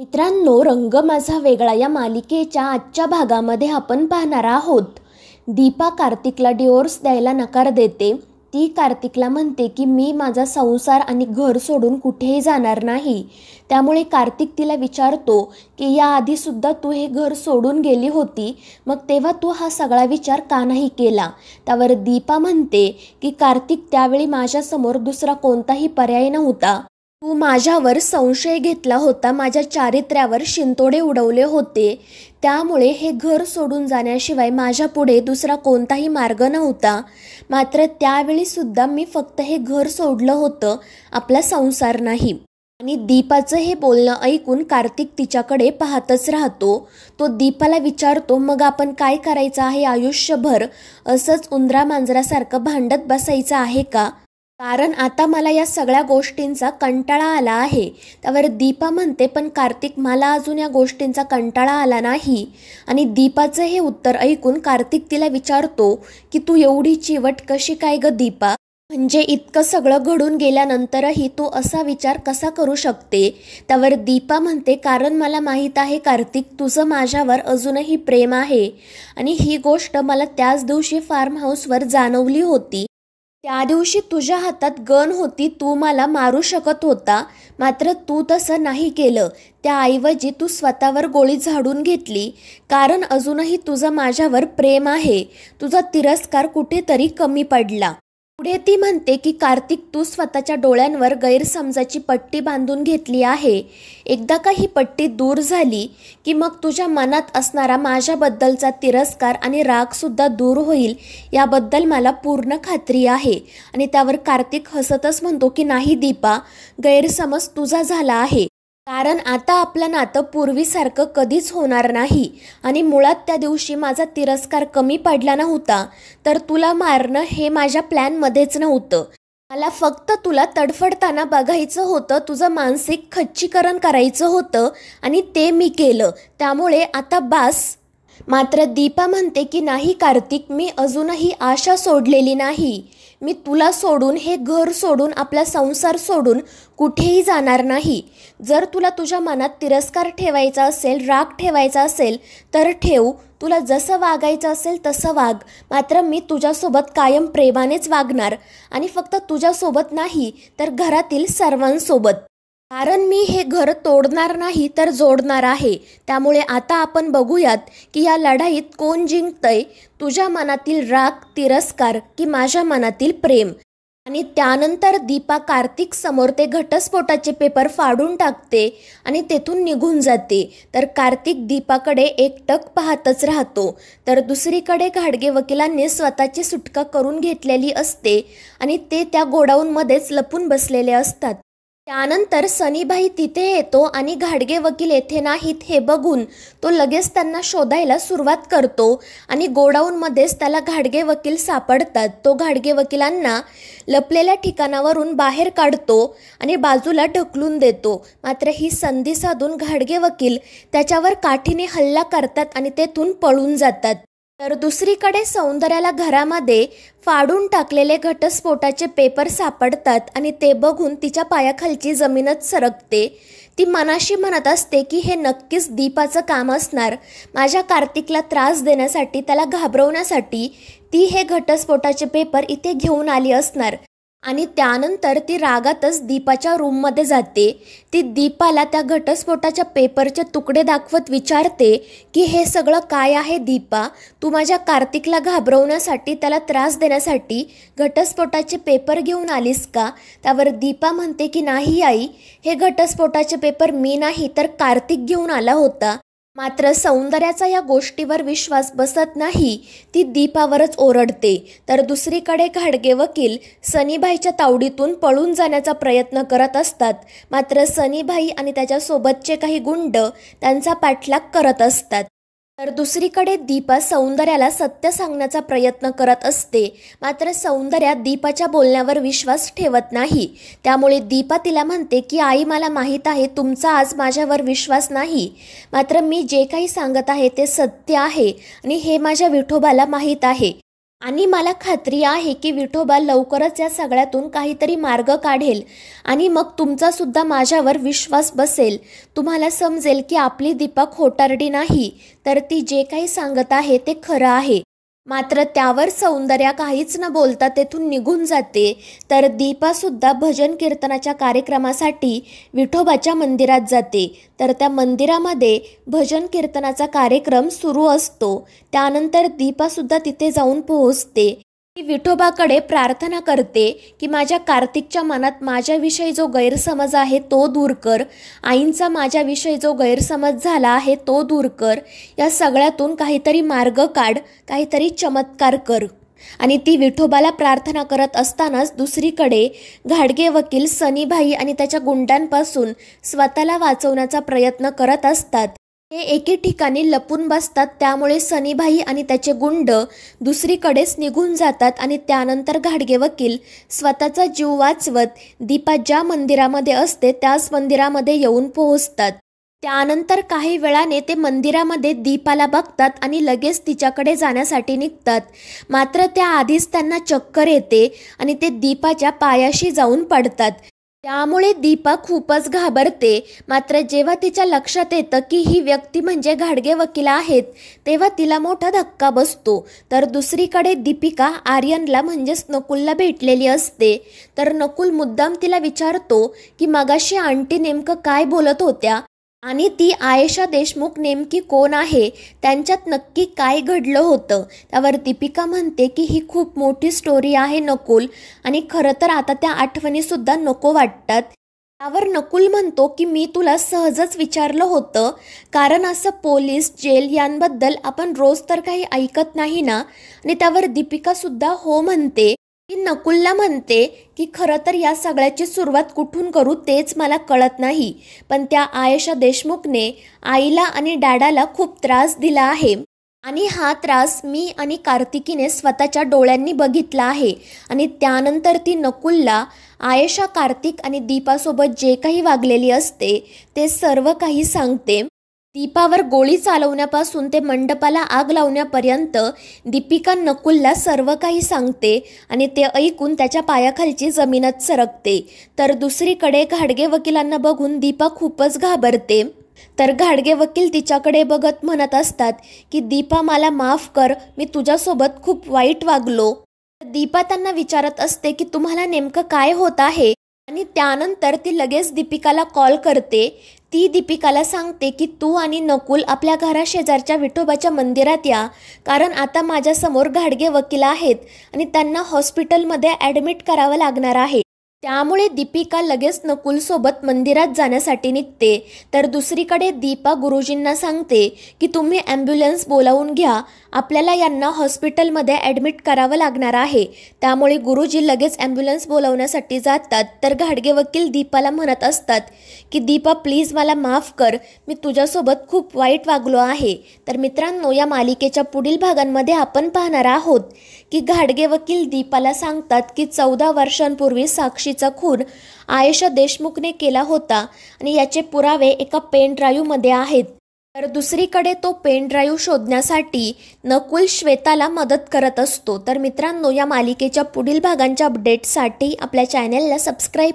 मित्रांनो रंग माझा वेगळा या मालिकेच्या आजच्या भागामध्ये आपण पाहणार आहोत दीपा कार्तिकला डिवोर्स द्यायला नकार देते ती कार्तिकला म्हणते की मी माझा संसार आणि घर सोडून कुठेही जाणार नाही त्यामुळे कार्तिक तिला विचारतो की याआधीसुद्धा तू हे घर सोडून गेली होती मग तेव्हा तू हा सगळा विचार का नाही केला त्यावर दीपा म्हणते की कार्तिक त्यावेळी माझ्यासमोर दुसरा कोणताही पर्याय नव्हता तू माझ्यावर संशय घेतला होता माझ्या चारित्र्यावर शिंतोडे उडवले होते त्यामुळे हे घर सोडून जाण्याशिवाय माझ्या पुढे दुसरा कोणताही मार्ग नव्हता मात्र त्यावेळीसुद्धा मी फक्त हे घर सोडलं होतं आपला संसार नाही आणि दीपाचं हे बोलणं ऐकून कार्तिक तिच्याकडे पाहतच राहतो तो दीपाला विचारतो मग आपण काय करायचं आहे आयुष्यभर असंच उंदरा मांजरासारखं भांडत बसायचं आहे का कारण आता मला या सगळ्या गोष्टींचा कंटाळा आला आहे त्यावर दीपा म्हणते पण कार्तिक मला अजून या गोष्टींचा कंटाळा आला नाही आणि दीपाचं हे उत्तर ऐकून कार्तिक तिला विचारतो की तू एवढी चिवट कशी काय ग दीपा म्हणजे इतकं सगळं घडून गेल्यानंतरही तू असा विचार कसा करू शकते त्यावर दीपा म्हणते कारण मला माहीत आहे कार्तिक तुझं माझ्यावर अजूनही प्रेम आहे आणि ही गोष्ट मला त्याच दिवशी फार्म हाऊसवर जाणवली होती त्या दिवशी तुझ्या हातात गन होती तू मला मारू शकत होता मात्र तू तसं नाही केलं त्याऐवजी तू स्वतःवर गोळी झाडून घेतली कारण अजूनही तुझं माझ्यावर प्रेम आहे तुझा तिरस्कार कुठेतरी कमी पडला पुढे ती म्हणते की कार्तिक तू स्वतःच्या डोळ्यांवर गैरसमजाची पट्टी बांधून घेतली आहे एकदा का ही पट्टी दूर झाली की मग तुझ्या मनात असणारा माझ्याबद्दलचा तिरस्कार आणि रागसुद्धा दूर होईल याबद्दल मला पूर्ण खात्री आहे आणि त्यावर कार्तिक हसतच म्हणतो की नाही दीपा गैरसमज तुझा झाला आहे कारण आता आपलं नातं पूर्वीसारखं कधीच होणार नाही आणि मुळात त्या दिवशी माझा तिरस्कार कमी पडला नव्हता तर तुला मारणं हे माझ्या प्लॅनमध्येच नव्हतं मला फक्त तुला तडफडताना बघायचं होतं तुझं मानसिक खच्चीकरण करायचं होतं आणि ते मी केलं त्यामुळे आता बास मात्र दीपा म्हणते की नाही कार्तिक मी अजूनही आशा सोडलेली नाही मी तुला सोडून हे घर सोडून आपला संसार सोडून कुठेही जाणार नाही जर तुला तुझ्या मनात तिरस्कार ठेवायचा असेल राग ठेवायचा असेल तर ठेवू तुला जसं वागायचं असेल तसं वाग मात्र मी तुझ्यासोबत कायम प्रेमानेच वागणार आणि फक्त तुझ्यासोबत नाही तर घरातील सर्वांसोबत कारण मी हे घर तोडणार नाही तर जोडणार आहे त्यामुळे आता आपण बघूयात की या लढाईत कोण जिंकतंय तुझ्या मनातील राग तिरस्कार की माझ्या मनातील प्रेम आणि त्यानंतर दीपा कार्तिक समोर ते घटस्फोटाचे पेपर फाडून टाकते आणि तेथून निघून जाते तर कार्तिक दीपाकडे एकटक पाहतच राहतो तर दुसरीकडे घाडगे वकिलांनी स्वतःची सुटका करून घेतलेली असते आणि ते त्या गोडाऊनमध्येच लपून बसलेले असतात त्यानंतर सनीभाई तिथे येतो आणि घाडगे वकील येथे नाहीत हे बघून तो लगेच त्यांना शोधायला सुरुवात करतो आणि गोडाऊनमध्येच त्याला घाडगे वकील सापडतात तो घाडगे वकिलांना लपलेल्या ठिकाणावरून बाहेर काढतो आणि बाजूला ढकलून देतो मात्र ही संधी साधून घाडगे वकील त्याच्यावर काठीने हल्ला करतात आणि तेथून पळून जातात तर दुसरीकडे सौंदर्याला घरामध्ये फाडून टाकलेले घटस्फोटाचे पेपर सापडतात आणि ते बघून तिच्या पायाखालची जमीनच सरकते ती मनाशी म्हणत असते की हे नक्कीच दीपाचं काम असणार माझ्या कार्तिकला त्रास देण्यासाठी त्याला घाबरवण्यासाठी ती हे घटस्फोटाचे पेपर इथे घेऊन आली असणार आणि त्यानंतर ती रागातच दीपाच्या रूममध्ये जाते ती दीपाला त्या घटस्फोटाच्या पेपरचे तुकडे दाखवत विचारते की हे सगळं काय आहे दीपा तू माझ्या कार्तिकला घाबरवण्यासाठी त्याला त्रास देण्यासाठी घटस्फोटाचे पेपर घेऊन आलीस का त्यावर दीपा म्हणते की नाही आई हे घटस्फोटाचे पेपर मी नाही तर कार्तिक घेऊन आला होता मात्र सौंदर्याचा या गोष्टीवर विश्वास बसत नाही ती दीपावरच ओरडते तर दुसरीकडे घाडगे वकील सनीबाईच्या तावडीतून पळून जाण्याचा प्रयत्न करत असतात मात्र सनीबाई आणि त्याच्यासोबतचे काही गुंड त्यांचा पाठलाग करत असतात तर दुसरीकडे दीपा सौंदर्याला सत्य सांगण्याचा प्रयत्न करत असते मात्र सौंदर्या दीपाच्या बोलण्यावर विश्वास ठेवत नाही त्यामुळे दीपा तिला म्हणते की आई मला माहीत आहे तुमचा आज माझ्यावर विश्वास नाही मात्र मी जे काही सांगत आहे ते सत्य आहे आणि हे माझ्या विठोबाला माहीत आहे आणि मला खात्री आहे की विठोबा लवकरच या सगळ्यातून काहीतरी मार्ग काढेल आणि मग तुमचा सुद्धा माझ्यावर विश्वास बसेल तुम्हाला समजेल की आपली दीपक खोटारडी नाही तर ती जे काही सांगत आहे ते खरं आहे मात्र त्यावर सौंदर्या काहीच न बोलता तेथून निघून जाते तर दीपा सुद्धा भजन कीर्तनाच्या कार्यक्रमासाठी विठोबाच्या मंदिरात जाते तर त्या मंदिरामध्ये भजन कीर्तनाचा कार्यक्रम सुरू असतो त्यानंतर दीपा सुद्धा तिथे जाऊन पोहोचते मी विठोबाकडे प्रार्थना करते की माझ्या कार्तिकच्या मनात माझ्याविषयी जो गैरसमज आहे तो दूर कर आईंचा माझ्याविषयी जो गैरसमज झाला आहे तो दूर कर या सगळ्यातून काहीतरी मार्ग काढ काहीतरी चमत्कार कर आणि ती विठोबाला प्रार्थना करत असतानाच दुसरीकडे घाडगे वकील सनीभाई आणि त्याच्या गुंडांपासून स्वतःला वाचवण्याचा प्रयत्न करत असतात हे एके ठिकाणी लपून बसतात त्यामुळे सनीभाई आणि त्याचे गुंड दुसरीकडेच निघून जातात आणि त्यानंतर घाडगे वकील स्वतःचा जीव वाचवत दीपा ज्या मंदिरामध्ये असते त्याच मंदिरामध्ये येऊन पोहोचतात त्यानंतर काही वेळाने ते मंदिरामध्ये दीपाला बघतात आणि लगेच तिच्याकडे जाण्यासाठी निघतात मात्र त्याआधीच त्यांना चक्कर येते आणि ते दीपाच्या पायाशी जाऊन पडतात त्यामुळे दीपा खूपच घाबरते मात्र जेव्हा तिच्या लक्षात येतं की ही व्यक्ती म्हणजे घाडगे वकील आहेत तेव्हा तिला मोठा धक्का बसतो तर दुसरीकडे दीपिका आर्यनला म्हणजेच नकुलला भेटलेली असते तर नकुल मुद्दाम तिला विचारतो की मगाशी आंटी नेमकं काय बोलत होत्या आणि ती आयशा देशमुख नेमकी कोण आहे त्यांच्यात नक्की काय घडलं होतं त्यावर दीपिका म्हणते की ही खूप मोठी स्टोरी आहे नकुल आणि खरं तर आता त्या आठवणीसुद्धा नको वाटतात त्यावर नकुल म्हणतो की मी तुला सहजच विचारलं होतं कारण असं पोलीस जेल यांबद्दल आपण रोज तर काही ऐकत नाही ना आणि त्यावर दीपिकासुद्धा हो म्हणते ती नकुलला म्हणते की खरं तर या सगळ्याची सुरुवात कुठून करू तेच मला कळत नाही पण त्या आयशा देशमुखने आईला आणि डॅडाला खूप त्रास दिला आहे आणि हा त्रास मी आणि कार्तिकीने स्वतःच्या डोळ्यांनी बघितला आहे आणि त्यानंतर ती नकुलला आयशा कार्तिक आणि दीपासोबत जे काही वागलेली असते ते सर्व काही सांगते दीपावर गोळी चालवण्यापासून ते मंडपाला आग लावण्यापर्यंत दीपिका नकुलला सर्व काही सांगते आणि ते ऐकून त्याच्या पायाखालची जमीनच सरकते तर दुसरीकडे घाडगे वकिलांना बघून दीपा खूपच घाबरते तर घाडगे वकील तिच्याकडे बघत म्हणत असतात की दीपा मला माफ कर मी तुझ्यासोबत खूप वाईट वागलो दीपा त्यांना विचारत असते की तुम्हाला नेमकं काय होत आहे आणि त्यानंतर ती लगेच दीपिकाला कॉल करते ती दीपिकाला सांगते की तू आणि नकुल आपल्या घराशेजारच्या विठोबाच्या मंदिरात या कारण आता माझ्यासमोर घाडगे वकील आहेत आणि त्यांना हॉस्पिटलमध्ये ॲडमिट करावं लागणार आहे त्यामुळे दीपिका लगेच नकुलसोबत मंदिरात जाण्यासाठी निघते तर दुसरीकडे दीपा गुरुजींना सांगते की तुम्ही ॲम्ब्युलन्स बोलावून घ्या आपल्याला यांना हॉस्पिटलमध्ये ॲडमिट करावं लागणार आहे त्यामुळे गुरुजी लगेच ॲम्ब्युलन्स बोलावण्यासाठी जातात तर घाडगे वकील दीपाला म्हणत असतात की दीपा प्लीज मला माफ कर मी तुझ्यासोबत खूप वाईट वागलो आहे तर मित्रांनो या मालिकेच्या पुढील भागांमध्ये आपण पाहणार आहोत की घाडगे वकील दीपाला सांगतात की चौदा वर्षांपूर्वी साक्षी दिवशीचा खून आयशा देशमुखने केला होता आणि याचे पुरावे एका पेन ड्राईव्हमध्ये आहेत तर दुसरीकडे तो पेन ड्राईव्ह शोधण्यासाठी नकुल श्वेताला मदत करत असतो तर मित्रांनो या मालिकेच्या पुढील भागांच्या अपडेटसाठी आपल्या चॅनेलला सबस्क्राईब